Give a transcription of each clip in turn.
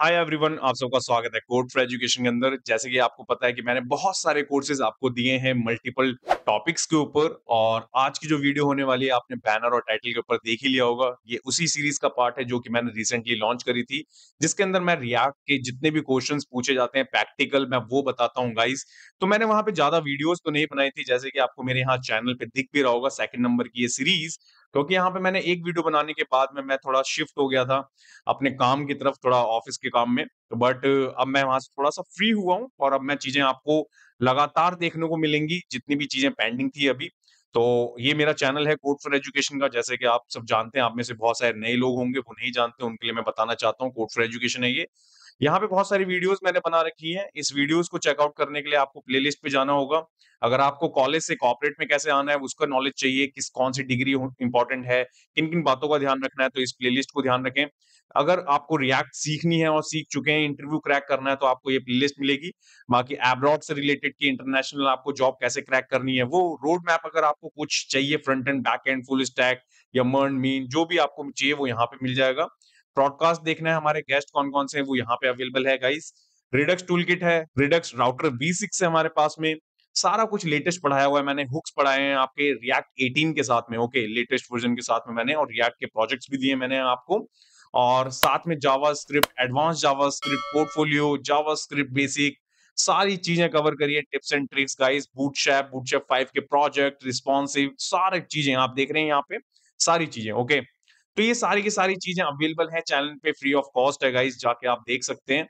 Hi everyone आप सबका स्वागत है कोर्ट फॉर एजुकेशन के अंदर जैसे कि आपको पता है कि मैंने बहुत सारे कोर्सेज आपको दिए हैं मल्टीपल टॉपिक्स के ऊपर और आज की जो वीडियो होने वाली है आपने बैनर और टाइटल के ऊपर देख ही लिया होगा ये उसी सीरीज का पार्ट है जो कि मैंने रिसेंटली लॉन्च करी थी जिसके अंदर मैं रियाक्ट के जितने भी क्वेश्चन पूछे जाते हैं प्रैक्टिकल मैं वो बताता हूँ गाइज तो मैंने वहां पे ज्यादा वीडियोज तो नहीं बनाई थी जैसे कि आपको मेरे यहाँ चैनल पे दिख भी रहा होगा सेकंड नंबर की ये सीरीज क्योंकि यहाँ पे मैंने एक वीडियो बनाने के बाद में मैं थोड़ा शिफ्ट हो गया था अपने काम की तरफ थोड़ा ऑफिस के काम में तो बट अब मैं वहां से थोड़ा सा फ्री हुआ हूँ और अब मैं चीजें आपको लगातार देखने को मिलेंगी जितनी भी चीजें पेंडिंग थी अभी तो ये मेरा चैनल है कोड फॉर एजुकेशन का जैसे कि आप सब जानते हैं आप में से बहुत सारे नए लोग होंगे वो नहीं जानते उनके लिए मैं बताना चाहता हूँ कोड फॉर एजुकेशन है ये यहाँ पे बहुत सारी वीडियोस मैंने बना रखी हैं इस वीडियोस को चेकआउट करने के लिए आपको प्लेलिस्ट पे जाना होगा अगर आपको कॉलेज से कॉपरेट में कैसे आना है उसका नॉलेज चाहिए किस कौन सी डिग्री इंपॉर्टेंट है किन किन बातों का ध्यान रखना है तो इस प्लेलिस्ट को ध्यान रखें अगर आपको रिएक्ट सीखनी है और सीख चुके हैं इंटरव्यू क्रैक करना है तो आपको ये प्ले मिलेगी बाकी एब्रॉड से रिलेटेड की इंटरनेशनल आपको जॉब कैसे क्रैक करनी है वो रोड मैप अगर आपको कुछ चाहिए front end back end full stack या मर्न मीन जो भी आपको चाहिए वो यहाँ पे मिल जाएगा ब्रॉडकास्ट देखना है हमारे गेस्ट कौन कौन से हैं वो यहाँ पे अवेलेबल है गाइस रिडक्स टूल किट है रिडक्स राउटर वी सिक्स है हमारे पास में सारा कुछ लेटेस्ट पढ़ाया हुआ है मैंने हुक्स पढ़ाए हैं आपके रियक्ट एटीन के साथ में ओके लेटेस्ट वर्जन के साथ में मैंने और रियक्ट के प्रोजेक्ट्स भी दिए मैंने आपको और साथ में JavaScript advance JavaScript portfolio JavaScript basic सारी चीजें कवर करिए tips and tricks guys bootstrap bootstrap five के प्रोजेक्ट रिस्पॉन्सिव सारी चीजें आप देख रहे हैं यहाँ पे सारी चीजें ओके okay? तो ये सारी की सारी चीजें अवेलेबल है चैनल पे फ्री ऑफ कॉस्ट है गाइज जाके आप देख सकते हैं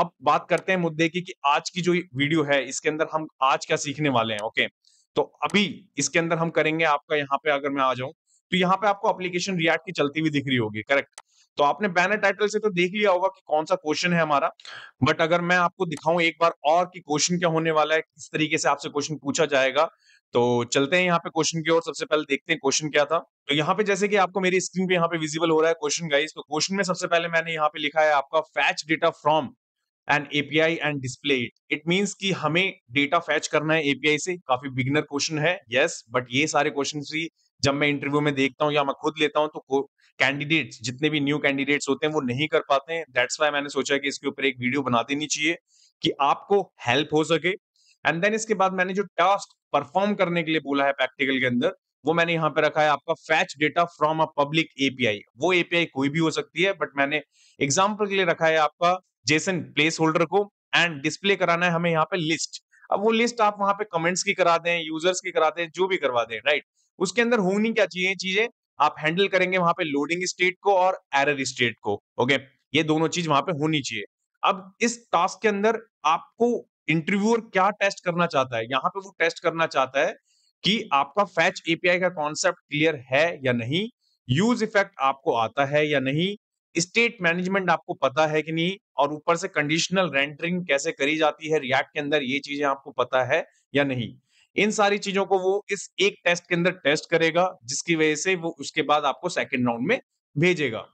अब बात करते हैं मुद्दे की कि आज की जो वीडियो है इसके अंदर हम आज क्या सीखने वाले हैं ओके तो अभी इसके अंदर हम करेंगे आपका यहाँ पे अगर मैं आ जाऊं तो यहाँ पे आपको एप्लीकेशन रिएक्ट की चलती हुई दिख रही होगी करेक्ट तो आपने बैनर टाइटल से तो देख लिया होगा कि कौन सा क्वेश्चन है हमारा बट अगर मैं आपको दिखाऊं एक बार और कि क्वेश्चन क्या होने वाला है किस तरीके से आपसे क्वेश्चन पूछा जाएगा तो चलते हैं यहाँ पे क्वेश्चन की ओर सबसे पहले देखते हैं क्वेश्चन क्या था तो यहाँ पे जैसे कि आपको मेरी स्क्रीन पे यहाँ पे विजिबल हो रहा है क्वेश्चन गाइस तो क्वेश्चन में सबसे पहले मैंने यहाँ पे लिखा है आपका fetch data from an API and display it it means कि हमें डेटा फैच करना है एपीआई से काफी बिगनर क्वेश्चन है यस yes, बट ये सारे क्वेश्चन भी जब मैं इंटरव्यू में देखता हूँ या मैं खुद लेता हूँ तो कैंडिडेट्स जितने भी न्यू कैंडिडेट्स होते हैं वो नहीं कर पाते हैं दैट्स वाई मैंने सोचा कि इसके ऊपर एक वीडियो बना देनी चाहिए कि आपको हेल्प हो सके एंड देन इसके बाद मैंने जो टास्क परफॉर्म करने के लिए बोला है प्रैक्टिकल के अंदर वो मैंने यहाँ पे रखा है आपका fetch data from a public API वो एपीआई कोई भी हो सकती है बट मैंने एग्जाम्पल के लिए रखा है आपका जेसन प्लेस होल्डर को एंड डिस्प्ले कराना है हमें यहाँ पे लिस्ट अब वो लिस्ट आप वहां पे कमेंट्स की करा दें यूजर्स की करा दें जो भी करवा दें राइट उसके अंदर होनी क्या चाहिए चीजें आप हैंडल करेंगे वहां पे लोडिंग स्टेट को और एरर स्टेट को ओके ये दोनों चीज वहां पे होनी चाहिए अब इस टास्क के अंदर आपको इंटरव्यूअर क्या टेस्ट करना चाहता है यहाँ पे वो टेस्ट करना चाहता है कि आपका फैच एपीआई का कॉन्सेप्ट क्लियर है या नहीं यूज इफेक्ट आपको आता है या नहीं स्टेट मैनेजमेंट आपको पता है कि नहीं और ऊपर से कंडीशनल रेंटरिंग कैसे करी जाती है रिएक्ट के अंदर ये चीजें आपको पता है या नहीं इन सारी चीजों को वो इस एक टेस्ट के अंदर टेस्ट करेगा जिसकी वजह से वो उसके बाद आपको सेकेंड राउंड में भेजेगा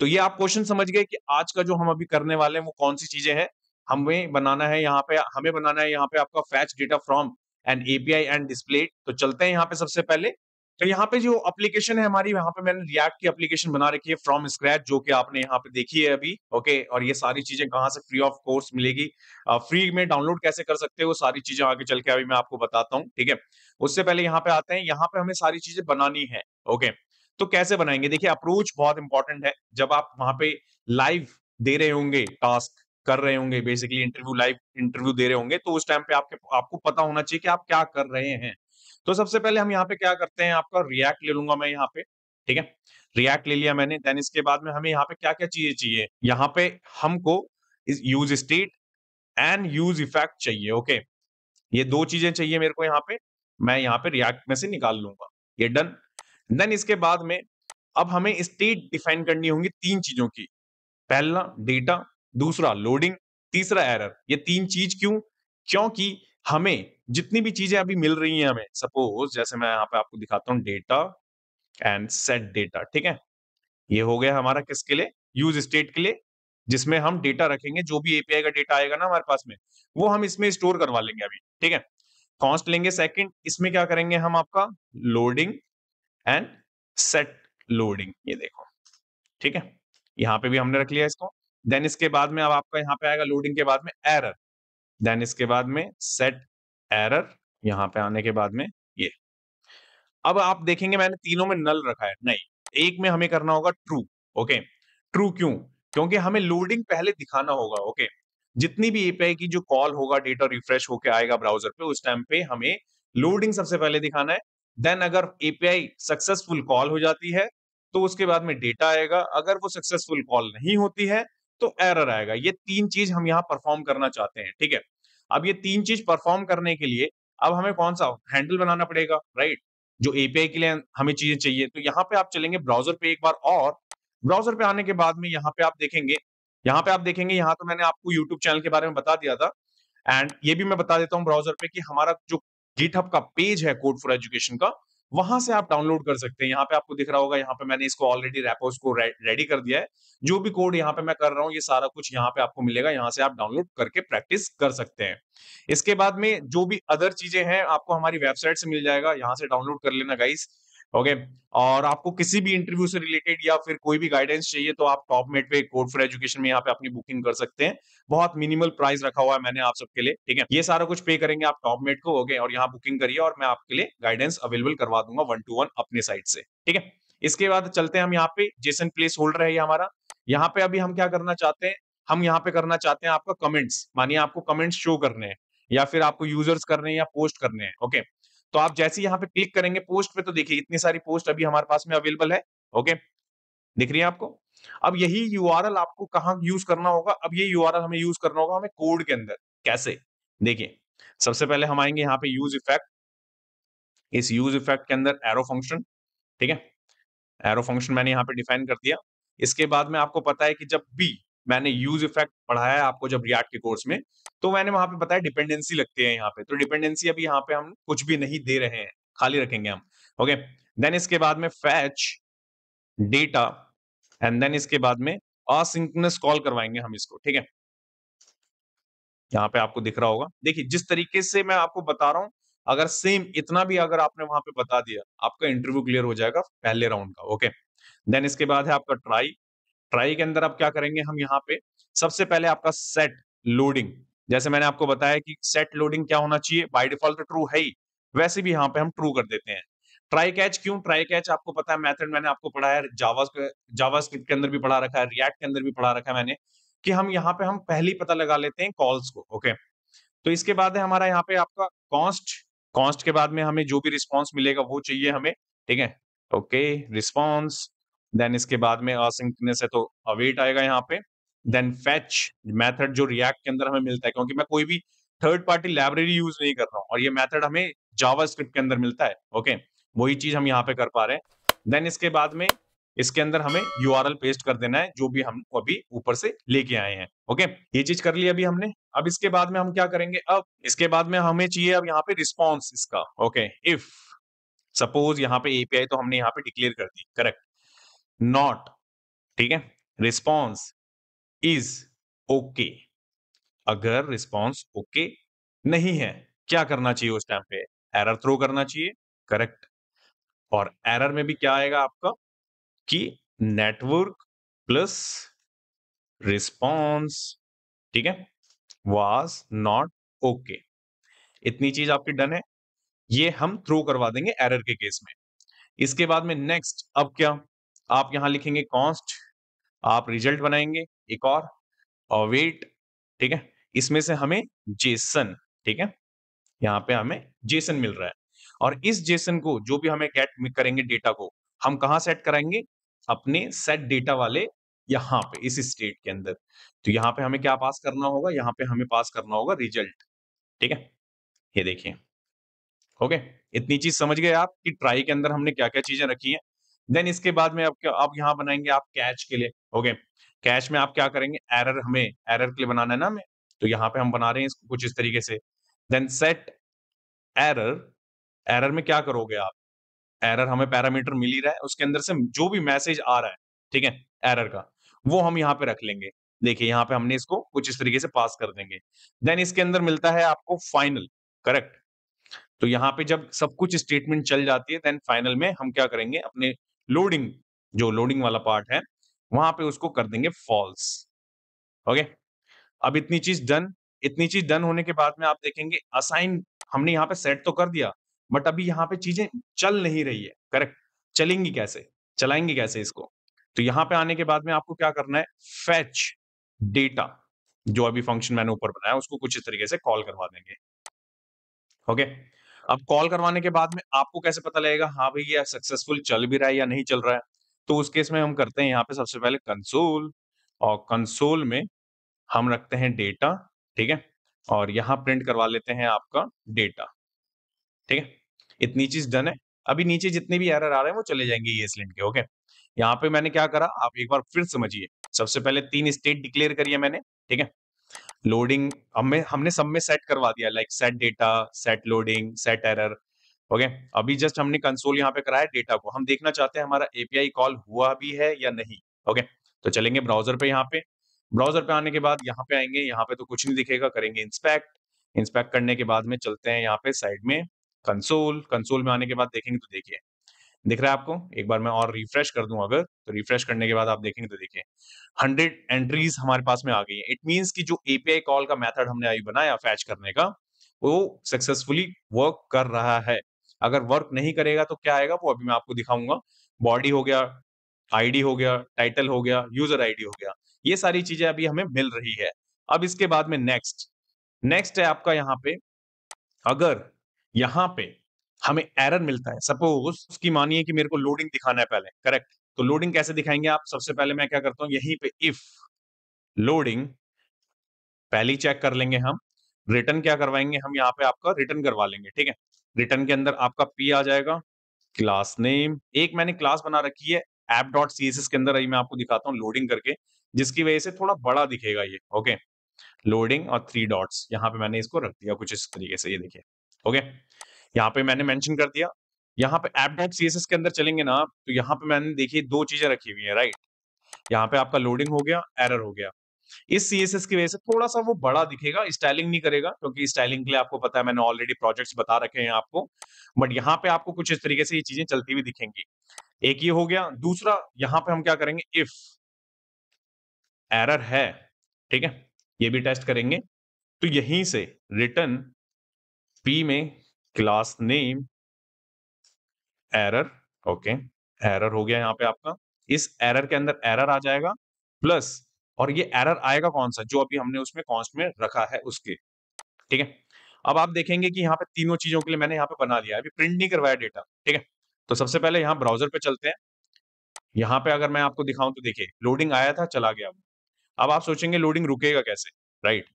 तो ये आप क्वेश्चन समझ गए कि आज का जो हम अभी करने वाले हैं वो कौन सी चीजें हैं हमें बनाना है यहाँ पे हमें बनाना है यहाँ पे आपका fetch data from and API and display तो चलते हैं यहाँ पे सबसे पहले तो यहाँ पे जो एप्लीकेशन है हमारी यहाँ पे मैंने रियक्ट की एप्लीकेशन बना रखी है फ्रॉम स्क्रैच जो कि आपने यहाँ पे देखी है अभी ओके और ये सारी चीजें कहाँ से फ्री ऑफ कोर्स मिलेगी फ्री में डाउनलोड कैसे कर सकते हो सारी चीजें आगे चल के अभी मैं आपको बताता हूँ ठीक है उससे पहले यहाँ पे आते हैं यहाँ पे हमें सारी चीजें बनानी है ओके तो कैसे बनाएंगे देखिए अप्रोच बहुत इंपॉर्टेंट है जब आप वहां पे लाइव दे रहे होंगे टास्क कर रहे होंगे बेसिकली इंटरव्यू लाइव इंटरव्यू दे रहे होंगे तो उस टाइम पे आपके आपको पता होना चाहिए कि आप क्या कर रहे हैं तो सबसे पहले हम यहाँ पे क्या करते हैं आपका रिएक्ट ले लूंगा मैं यहाँ पे ठीक है रिएक्ट ले लिया मैंने देन इसके बाद में हमें यहाँ पे क्या क्या चीजें चाहिए यहाँ पे हमको useState and useEffect चाहिए ओके ये दो चीजें चाहिए मेरे को यहाँ पे मैं यहाँ पे रिएक्ट में से निकाल लूंगा ये डन देन इसके बाद में अब हमें स्टेट डिफाइन करनी होगी तीन चीजों की पहला डेटा दूसरा लोडिंग तीसरा एरर ये तीन चीज क्यों क्योंकि हमें जितनी भी चीजें अभी मिल रही हैं हमें सपोज जैसे मैं यहाँ पे आपको दिखाता हूँ डेटा एंड सेट डेटा ठीक है ये हो गया हमारा किसके लिए यूज स्टेट के लिए जिसमें हम डेटा रखेंगे जो भी एपीआई का डेटा आएगा ना हमारे पास में वो हम इसमें स्टोर करवा लेंगे अभी ठीक है कॉस्ट लेंगे सेकंड इसमें क्या करेंगे हम आपका लोडिंग एंड सेट लोडिंग ये देखो ठीक है यहाँ पे भी हमने रख लिया इसको देन इसके बाद में अब आपका यहाँ पे आएगा लोडिंग के बाद में एरर देन इसके बाद में सेट एरर यहाँ पे आने के बाद में ये अब आप देखेंगे मैंने तीनों में नल रखा है नहीं एक में हमें करना होगा ट्रू ओके ट्रू क्यों क्योंकि हमें लोडिंग पहले दिखाना होगा ओके जितनी भी एपीआई की जो कॉल होगा डेटा रिफ्रेश होकर आएगा ब्राउजर पे उस टाइम पे हमें लोडिंग सबसे पहले दिखाना है देन अगर एपीआई सक्सेसफुल कॉल हो जाती है तो उसके बाद में डेटा आएगा अगर वो सक्सेसफुल कॉल नहीं होती है तो एरर आएगा ये तीन चीज हम यहाँ परफॉर्म करना चाहते हैं ठीक है अब ये तीन चीज परफॉर्म करने के लिए अब हमें कौन सा हैंडल बनाना पड़ेगा राइट जो एपीआई के लिए हमें चीजें चाहिए तो यहाँ पे आप चलेंगे ब्राउजर पे एक बार और ब्राउजर पे आने के बाद में यहाँ पे आप देखेंगे यहाँ पे आप देखेंगे यहाँ तो मैंने आपको यूट्यूब चैनल के बारे में बता दिया था एंड ये भी मैं बता देता हूँ ब्राउजर पे कि हमारा जो गिटहब का पेज है कोड फॉर एजुकेशन का वहां से आप डाउनलोड कर सकते हैं यहाँ पे आपको दिख रहा होगा यहाँ पे मैंने इसको ऑलरेडी रेपोज को रेडी कर दिया है जो भी कोड यहाँ पे मैं कर रहा हूँ ये सारा कुछ यहाँ पे आपको मिलेगा यहाँ से आप डाउनलोड करके प्रैक्टिस कर सकते हैं इसके बाद में जो भी अदर चीजें हैं आपको हमारी वेबसाइट से मिल जाएगा यहाँ से डाउनलोड कर लेना गाइस ओके और आपको किसी भी इंटरव्यू से रिलेटेड या फिर कोई भी गाइडेंस चाहिए तो आप टॉप मेट पे कोड फॉर एजुकेशन में यहाँ पे अपनी बुकिंग कर सकते हैं बहुत मिनिमल प्राइस रखा हुआ है मैंने आप सबके लिए ठीक है ये सारा कुछ पे करेंगे आप टॉप मेट को ओके और यहाँ बुकिंग करिए और मैं आपके लिए गाइडेंस अवेलेबल करवा दूंगा वन टू वन अपने साइड से ठीक है इसके बाद चलते हैं हम यहाँ पे जेसन प्लेस होल्डर है हमारा यहाँ पे अभी हम क्या करना चाहते हैं हम यहाँ पे करना चाहते हैं आपका कमेंट्स मानिए आपको कमेंट्स शो करने हैं या फिर आपको यूजर्स करने हैं या पोस्ट करने हैं ओके तो आप जैसे यहाँ पे क्लिक करेंगे पोस्ट पे तो देखिए इतनी सारी पोस्ट अभी हमारे पास में अवेलेबल है ओके दिख रही है आपको अब यही यू आपको कहा यूज करना होगा अब ये यू हमें यूज करना होगा हमें कोड के अंदर कैसे देखिए सबसे पहले हम आएंगे यहाँ पे यूज इफेक्ट इस यूज इफेक्ट के अंदर एरो फंक्शन ठीक है एरो फंक्शन मैंने यहाँ पे डिफाइन कर दिया इसके बाद में आपको पता है कि जब भी मैंने यूज इफेक्ट पढ़ाया है आपको जब रियाट के कोर्स में तो मैंने वहां पे बताया डिपेंडेंसी लगती है यहाँ पे तो डिपेंडेंसी अभी यहाँ पे हम कुछ भी नहीं दे रहे हैं खाली रखेंगे हम ओके देन इसके बाद में फैच डेटा एंड देन इसके बाद में असिंक्रोनस कॉल करवाएंगे हम इसको ठीक है यहाँ पे आपको दिख रहा होगा देखिए जिस तरीके से मैं आपको बता रहा हूं अगर सेम इतना भी अगर आपने वहां पे बता दिया आपका इंटरव्यू क्लियर हो जाएगा पहले राउंड का ओके देन इसके बाद है आपका ट्राई फ्राई के अंदर आप क्या करेंगे हम यहाँ पे सबसे पहले आपका सेट लोडिंग जैसे मैंने आपको बताया कि सेट लोडिंग क्या होना चाहिए बाई डिफॉल्ट ट्रू है ही वैसे भी यहाँ पे हम ट्रू कर देते हैं ट्राई कैच क्यों ट्राई कैच आपको पता है मैथड मैंने आपको पढ़ा है जावा जावा स्क्रिप्ट के अंदर भी पढ़ा रखा है रियक्ट के अंदर भी पढ़ा रखा है मैंने कि हम यहाँ पे हम पहली पता लगा लेते हैं कॉल्स को ओके तो इसके बाद है हमारा यहाँ पे आपका कॉस्ट कॉस्ट के बाद में हमें जो भी रिस्पॉन्स मिलेगा वो चाहिए हमें ठीक है ओके रिस्पॉन्स देन इसके बाद में असिंक्रोनस है तो अवेट आएगा यहाँ पे देन फैच मैथड जो रिएक्ट के अंदर हमें मिलता है क्योंकि मैं कोई भी थर्ड पार्टी लाइब्रेरी यूज नहीं कर रहा हूँ और ये मैथड हमें जावा स्क्रिप्ट के अंदर मिलता है ओके वही चीज हम यहाँ पे कर पा रहे हैं देन इसके बाद में इसके अंदर हमें यू पेस्ट कर देना है जो भी हम अभी ऊपर से लेके आए हैं ओके ये चीज कर ली अभी हमने अब इसके बाद में हम क्या करेंगे अब इसके बाद में हमें चाहिए अब यहाँ पे रिस्पॉन्स इसका ओके इफ सपोज यहाँ पे एपीआई तो हमने यहाँ पे डिक्लेयर कर दी करेक्ट नॉट ठीक है रिस्पॉन्स इज ओके अगर रिस्पॉन्स ओके okay नहीं है क्या करना चाहिए उस टाइम पे एरर थ्रो करना चाहिए करेक्ट और एरर में भी क्या आएगा आपका कि नेटवर्क प्लस रिस्पॉन्स ठीक है वाज नॉट ओके इतनी चीज आपकी डन है ये हम थ्रो करवा देंगे एरर के केस में इसके बाद में नेक्स्ट अब क्या आप यहां लिखेंगे कॉस्ट आप रिजल्ट बनाएंगे एक और और वेट ठीक है इसमें से हमें जेसन ठीक है यहाँ पे हमें जेसन मिल रहा है और इस जेसन को जो भी हमें गेट करेंगे डेटा को हम कहाँ सेट कराएंगे अपने सेट डेटा वाले यहाँ पे इस स्टेट के अंदर तो यहाँ पे हमें क्या पास करना होगा यहाँ पे हमें पास करना होगा रिजल्ट ठीक है ये देखिए ओके इतनी चीज समझ गए आप कि ट्राई के अंदर हमने क्या क्या चीजें रखी हैं देन इसके बाद में आपके आप यहाँ बनाएंगे आप कैच के लिए ओके कैच में आप क्या करेंगे एरर हमें एरर के लिए बनाना है ना हमें तो यहाँ पे हम बना रहे हैं इसको कुछ इस तरीके से देन सेट एरर एरर में क्या करोगे आप एरर हमें पैरामीटर मिल ही रहा है उसके अंदर से जो भी मैसेज आ रहा है ठीक है एरर का वो हम यहाँ पे रख लेंगे देखिए यहाँ पे हमने इसको कुछ इस तरीके से पास कर देंगे देन इसके अंदर मिलता है आपको फाइनल करेक्ट तो यहाँ पे जब सब कुछ स्टेटमेंट चल जाती है देन फाइनल में हम क्या करेंगे अपने लोडिंग जो लोडिंग वाला पार्ट है वहां पे उसको कर देंगे फॉल्स ओके अब इतनी चीज डन इतनी चीज डन होने के बाद में आप देखेंगे असाइन हमने यहाँ पे सेट तो कर दिया बट अभी यहाँ पे चीजें चल नहीं रही है करेक्ट चलेंगी कैसे चलाएंगे कैसे इसको तो यहां पे आने के बाद में आपको क्या करना है फैच डेटा जो अभी फंक्शन मैंने ऊपर बनाया उसको कुछ इस तरीके से कॉल करवा देंगे ओके okay? अब कॉल करवाने के बाद में आपको कैसे पता लगेगा हाँ भाई ये सक्सेसफुल चल भी रहा है या नहीं चल रहा है तो उस केस में हम करते हैं यहाँ पे सबसे पहले कंसोल और कंसोल में हम रखते हैं डेटा ठीक है और यहाँ प्रिंट करवा लेते हैं आपका डेटा ठीक है इतनी चीज डन है अभी नीचे जितने भी एरर आ रहे हैं वो चले जाएंगे ये के ओके यहाँ पे मैंने क्या करा आप एक बार फिर समझिए सबसे पहले तीन स्टेट डिक्लेयर करिए मैंने ठीक है लोडिंग हमें हमने सब में सेट करवा दिया like set data set loading set error okay अभी जस्ट हमने कंसोल यहाँ पे कराया डेटा को हम देखना चाहते हैं हमारा एपीआई कॉल हुआ भी है या नहीं ओके तो चलेंगे ब्राउजर पे यहाँ पे ब्राउजर पे आने के बाद यहाँ पे आएंगे यहाँ पे तो कुछ नहीं दिखेगा करेंगे इंस्पेक्ट इंस्पेक्ट करने के बाद में चलते हैं यहाँ पे साइड में कंसोल कंसोल में आने के बाद देखेंगे तो देखिए दिख रहा है आपको एक बार मैं और रिफ्रेश कर दूं अगर तो रिफ्रेश करने के बाद आप देखेंगे तो देखें हंड्रेड एंट्रीज हमारे पास में आ गई है इट मीनस कि जो एपीआई कॉल का मेथड हमने अभी बनाया फैच करने का वो सक्सेसफुली वर्क कर रहा है अगर वर्क नहीं करेगा तो क्या आएगा वो अभी मैं आपको दिखाऊंगा बॉडी हो गया आईडी हो गया टाइटल हो गया यूजर आईडी हो गया ये सारी चीजें अभी हमें मिल रही है अब इसके बाद में नेक्स्ट नेक्स्ट है आपका यहाँ पे अगर यहाँ पे हमें एरर मिलता है सपोज उसकी मानिए कि मेरे को लोडिंग दिखाना है पहले करेक्ट तो लोडिंग कैसे दिखाएंगे आप सबसे पहले मैं क्या करता हूं यहीं पे इफ लोडिंग पहली चेक कर लेंगे हम रिटर्न क्या करवाएंगे हम यहाँ पे आपका रिटर्न करवा लेंगे ठीक है रिटर्न के अंदर आपका पी आ जाएगा क्लास नेम एक मैंने क्लास बना रखी है app dot C S S के अंदर अभी मैं आपको दिखाता हूँ लोडिंग करके जिसकी वजह से थोड़ा बड़ा दिखेगा ये ओके लोडिंग और थ्री डॉट्स यहाँ पे मैंने इसको रख दिया कुछ इस तरीके से ये देखिए ओके यहाँ पे मैंने मेंशन कर दिया यहाँ पे एप डॉट सी के अंदर चलेंगे ना तो यहाँ पे मैंने देखिए दो चीजें रखी हुई है राइट यहाँ पे आपका लोडिंग हो गया एरर हो गया इस सी एस की वजह से थोड़ा सा वो बड़ा दिखेगा स्टाइलिंग नहीं करेगा क्योंकि स्टाइलिंग के लिए आपको पता है मैंने ऑलरेडी प्रोजेक्ट्स बता रखे हैं आपको बट यहाँ पे आपको कुछ इस तरीके से ये चीजें चलती हुई दिखेंगी एक ये हो गया दूसरा यहाँ पे हम क्या करेंगे इफ एरर है ठीक है ये भी टेस्ट करेंगे तो यहीं से रिटर्न पी में class name error okay error हो गया यहाँ पे आपका इस एरर के अंदर एरर आ जाएगा प्लस और ये एरर आएगा कौन सा जो अभी हमने उसमें कॉन्स्ट में रखा है उसके ठीक है अब आप देखेंगे कि यहाँ पे तीनों चीजों के लिए मैंने यहाँ पे बना लिया अभी प्रिंट नहीं करवाया डेटा ठीक है तो सबसे पहले यहाँ ब्राउजर पे चलते हैं यहाँ पे अगर मैं आपको दिखाऊं तो देखिए लोडिंग आया था चला गया अब आप सोचेंगे लोडिंग रुकेगा कैसे राइट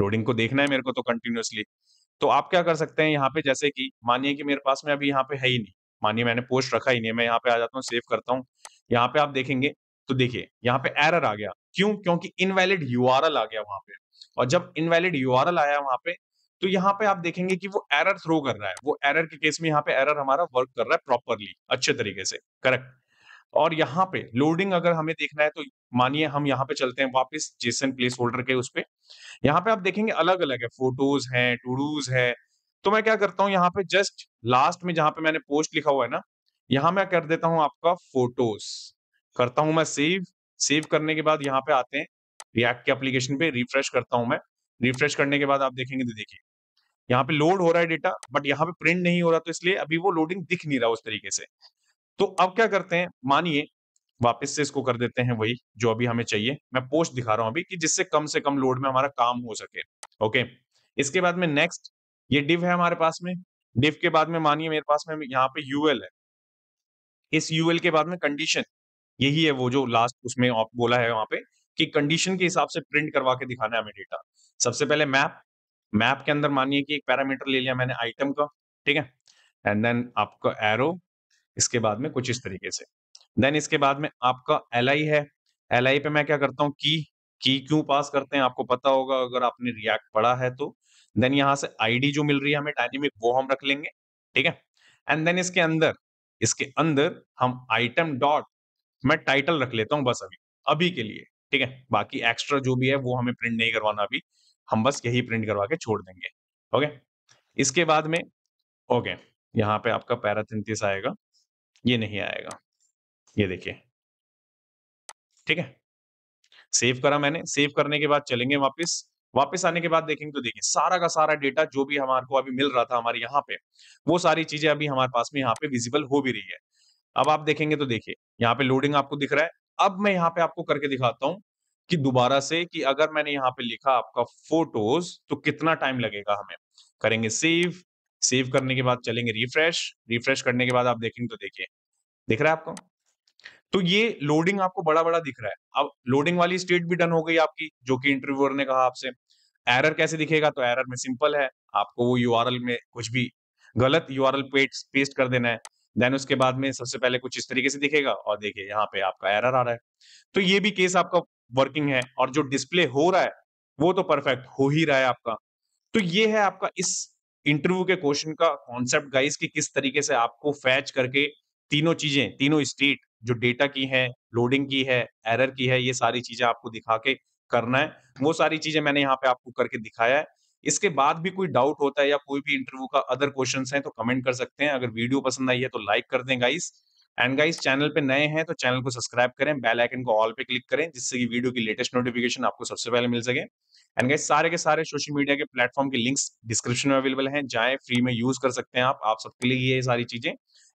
लोडिंग को देखना है मेरे को तो कंटिन्यूसली तो आप क्या कर सकते हैं यहाँ पे जैसे कि मानिए कि मेरे पास में अभी यहाँ पे है ही नहीं मानिए मैंने पोस्ट रखा ही नहीं मैं यहाँ पे आ जाता हूँ सेव करता हूँ यहाँ पे आप देखेंगे तो देखिए यहाँ पे एरर आ गया क्यों क्योंकि इनवैलिड यूआरएल आ गया वहां पे और जब इनवैलिड यूआरएल आया वहां पे तो यहाँ पे आप देखेंगे कि वो एरर थ्रो कर रहा है वो एरर के केस में यहाँ पे एरर हमारा वर्क कर रहा है प्रॉपरली अच्छे तरीके से करेक्ट और यहाँ पे लोडिंग अगर हमें देखना है तो मानिए हम यहाँ पे चलते हैं वापस जेसन प्लेस होल्डर के उस पर यहाँ पे आप देखेंगे अलग अलग है फोटोज हैं टू डूज है तो मैं क्या करता हूँ यहाँ पे जस्ट लास्ट में जहां पे मैंने पोस्ट लिखा हुआ है ना यहाँ मैं कर देता हूँ आपका फोटोज करता हूं मैं सेव सेव करने के बाद यहाँ पे आते हैं रिएक्ट के एप्लीकेशन पे रिफ्रेश करता हूँ मैं रिफ्रेश करने के बाद आप देखेंगे तो देखिए यहाँ पे लोड हो रहा है डेटा बट यहाँ पे प्रिंट नहीं हो रहा तो इसलिए अभी वो लोडिंग दिख नहीं रहा उस तरीके से तो अब क्या करते हैं मानिए वापस से इसको कर देते हैं वही जो अभी हमें चाहिए मैं पोस्ट दिखा रहा हूं अभी कि जिससे कम से कम लोड में हमारा काम हो सके ओके इसके बाद में नेक्स्ट ये डिव है हमारे पास में डिव के बाद में मानिए मेरे पास में यहाँ पे यूएल है इस यूएल के बाद में कंडीशन यही है वो जो लास्ट उसमें बोला है वहां पे कि कंडीशन के हिसाब से प्रिंट करवा के दिखाना है हमें डेटा सबसे पहले मैप मैप के अंदर मानिए कि एक पैरामीटर ले लिया मैंने आइटम का ठीक है एंड देन आपका एरो इसके बाद में कुछ इस तरीके से देन इसके बाद में आपका एल आई है एल आई पे मैं क्या करता हूँ की की क्यों पास करते हैं आपको पता होगा अगर आपने रिएक्ट पढ़ा है तो देन यहाँ से आईडी जो मिल रही है हमें डायनेमिक वो हम रख लेंगे ठीक है एंड देन इसके अंदर इसके अंदर हम आइटम डॉट मैं टाइटल रख लेता हूँ बस अभी अभी के लिए ठीक है बाकी एक्स्ट्रा जो भी है वो हमें प्रिंट नहीं करवाना अभी हम बस यही प्रिंट करवा के छोड़ देंगे ओके इसके बाद में ओके यहाँ पे आपका पैराथिंथिस आएगा ये नहीं आएगा ये देखिए ठीक है सेव करा मैंने सेव करने के बाद चलेंगे वापस वापस आने के बाद देखेंगे तो देखिए सारा का सारा डेटा जो भी हमारे को अभी मिल रहा था हमारे यहाँ पे वो सारी चीजें अभी हमारे पास में यहाँ पे विजिबल हो भी रही है अब आप देखेंगे तो देखिए यहाँ पे लोडिंग आपको दिख रहा है अब मैं यहाँ पे आपको करके दिखाता हूँ कि दोबारा से कि अगर मैंने यहाँ पे लिखा आपका फोटोज तो कितना टाइम लगेगा हमें करेंगे सेव सेव करने के बाद चलेंगे रिफ्रेश रिफ्रेश करने के बाद आप देखेंगे तो देखिए दिख रहा है आपको तो ये लोडिंग आपको बड़ा बड़ा दिख रहा है अब लोडिंग वाली स्टेट भी डन हो गई आपकी जो कि इंटरव्यूअर ने कहा आपसे एरर कैसे दिखेगा तो एरर में सिंपल है आपको वो यू में कुछ भी गलत यू आर पेस्ट कर देना है देन उसके बाद में सबसे पहले कुछ इस तरीके से दिखेगा और देखिए यहाँ पे आपका एरर आ रहा है तो ये भी केस आपका वर्किंग है और जो डिस्प्ले हो रहा है वो तो परफेक्ट हो ही रहा है आपका तो ये है आपका इस इंटरव्यू के क्वेश्चन का कॉन्सेप्ट गाइस कि किस तरीके से आपको फैच करके तीनों चीजें तीनों स्टेट जो डेटा की है लोडिंग की है एरर की है ये सारी चीजें आपको दिखा के करना है वो सारी चीजें मैंने यहाँ पे आपको करके दिखाया है इसके बाद भी कोई डाउट होता है या कोई भी इंटरव्यू का अदर क्वेश्चन है तो कमेंट कर सकते हैं अगर वीडियो पसंद आई है तो लाइक कर दें गाइस एंड गाइस चैनल पे नए हैं तो चैनल को सब्सक्राइब करें बेल आइकन को ऑल पे क्लिक करें जिससे कि वीडियो की लेटेस्ट नोटिफिकेशन आपको सबसे पहले मिल सके एंड गाइस सारे के सारे सोशल मीडिया के प्लेटफॉर्म के लिंक्स डिस्क्रिप्शन में अवेलेबल हैं जाए फ्री में यूज कर सकते हैं आप आप सबके लिए ये सारी चीजें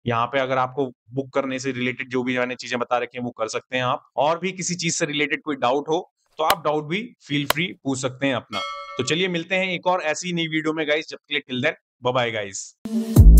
यहाँ पे अगर आपको बुक करने से रिलेटेड जो भी मैंने चीजें बता रखी है वो कर सकते हैं आप और भी किसी चीज से रिलेटेड कोई डाउट हो तो आप डाउट भी फील फ्री पूछ सकते हैं अपना तो चलिए मिलते हैं एक और ऐसी नई वीडियो में गाइस जब के लिए टिल देन बाय गाइस